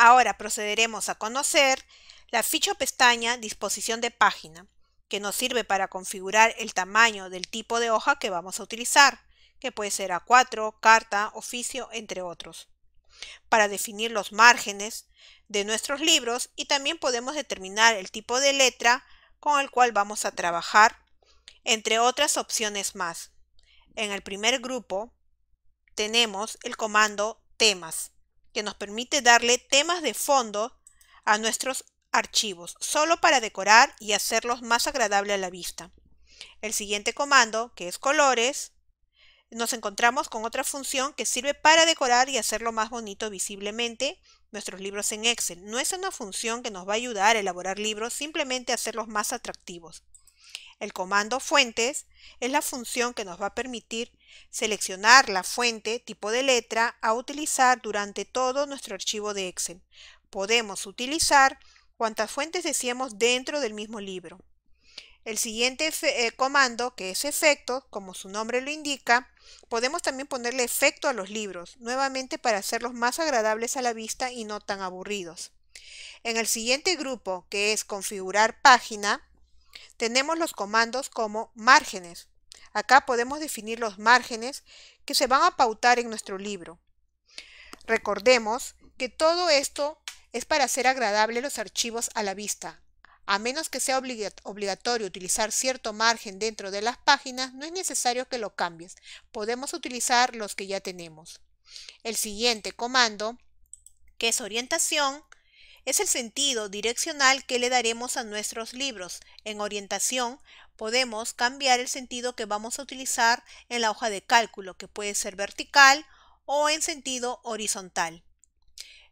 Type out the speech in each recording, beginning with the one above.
Ahora procederemos a conocer la ficha pestaña Disposición de página, que nos sirve para configurar el tamaño del tipo de hoja que vamos a utilizar, que puede ser A4, carta, oficio, entre otros. Para definir los márgenes de nuestros libros y también podemos determinar el tipo de letra con el cual vamos a trabajar, entre otras opciones más. En el primer grupo tenemos el comando temas que nos permite darle temas de fondo a nuestros archivos, solo para decorar y hacerlos más agradable a la vista. El siguiente comando, que es colores, nos encontramos con otra función que sirve para decorar y hacerlo más bonito visiblemente nuestros libros en Excel. No es una función que nos va a ayudar a elaborar libros, simplemente hacerlos más atractivos. El comando fuentes es la función que nos va a permitir seleccionar la fuente tipo de letra a utilizar durante todo nuestro archivo de Excel. Podemos utilizar cuantas fuentes deseemos dentro del mismo libro. El siguiente eh, comando, que es efecto, como su nombre lo indica, podemos también ponerle efecto a los libros, nuevamente para hacerlos más agradables a la vista y no tan aburridos. En el siguiente grupo, que es configurar página, tenemos los comandos como márgenes. Acá podemos definir los márgenes que se van a pautar en nuestro libro. Recordemos que todo esto es para hacer agradable los archivos a la vista. A menos que sea obligatorio utilizar cierto margen dentro de las páginas, no es necesario que lo cambies. Podemos utilizar los que ya tenemos. El siguiente comando, que es orientación, es el sentido direccional que le daremos a nuestros libros. En orientación podemos cambiar el sentido que vamos a utilizar en la hoja de cálculo, que puede ser vertical o en sentido horizontal.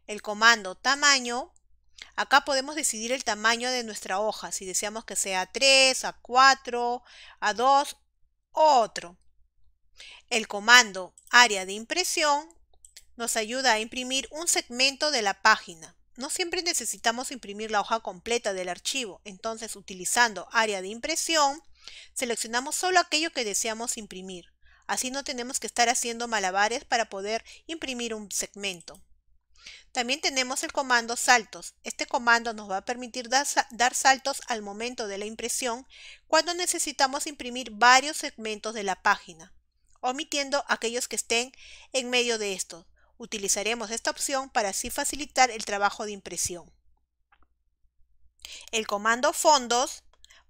El comando tamaño, acá podemos decidir el tamaño de nuestra hoja, si deseamos que sea 3, a 4, a 2 o otro. El comando área de impresión nos ayuda a imprimir un segmento de la página. No siempre necesitamos imprimir la hoja completa del archivo, entonces utilizando área de impresión, seleccionamos solo aquello que deseamos imprimir. Así no tenemos que estar haciendo malabares para poder imprimir un segmento. También tenemos el comando saltos. Este comando nos va a permitir dar, saltos al momento de la impresión cuando necesitamos imprimir varios segmentos de la página, omitiendo aquellos que estén en medio de estos. Utilizaremos esta opción para así facilitar el trabajo de impresión. El comando fondos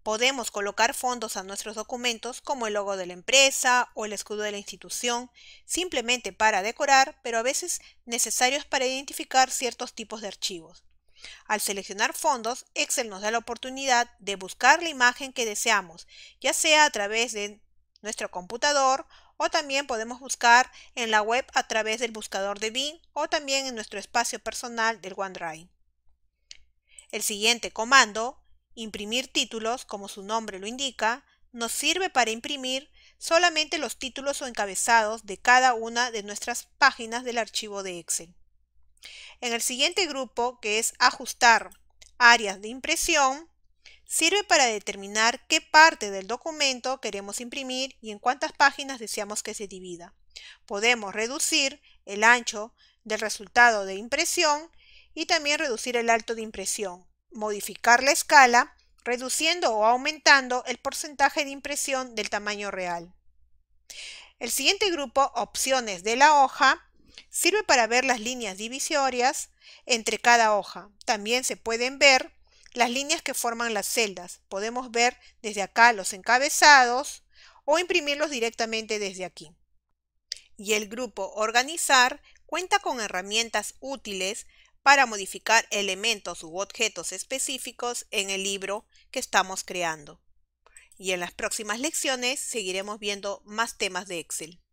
podemos colocar fondos a nuestros documentos como el logo de la empresa o el escudo de la institución, simplemente para decorar, pero a veces necesarios para identificar ciertos tipos de archivos. Al seleccionar fondos, Excel nos da la oportunidad de buscar la imagen que deseamos, ya sea a través de nuestro computador o también podemos buscar en la web a través del buscador de Bing o también en nuestro espacio personal del OneDrive. El siguiente comando, imprimir títulos, como su nombre lo indica, nos sirve para imprimir solamente los títulos o encabezados de cada una de nuestras páginas del archivo de Excel. En el siguiente grupo, que es ajustar áreas de impresión, Sirve para determinar qué parte del documento queremos imprimir y en cuántas páginas deseamos que se divida. Podemos reducir el ancho del resultado de impresión y también reducir el alto de impresión, modificar la escala, reduciendo o aumentando el porcentaje de impresión del tamaño real. El siguiente grupo, opciones de la hoja, sirve para ver las líneas divisorias entre cada hoja. También se pueden ver las líneas que forman las celdas. Podemos ver desde acá los encabezados o imprimirlos directamente desde aquí. Y el grupo Organizar cuenta con herramientas útiles para modificar elementos u objetos específicos en el libro que estamos creando. Y en las próximas lecciones seguiremos viendo más temas de Excel.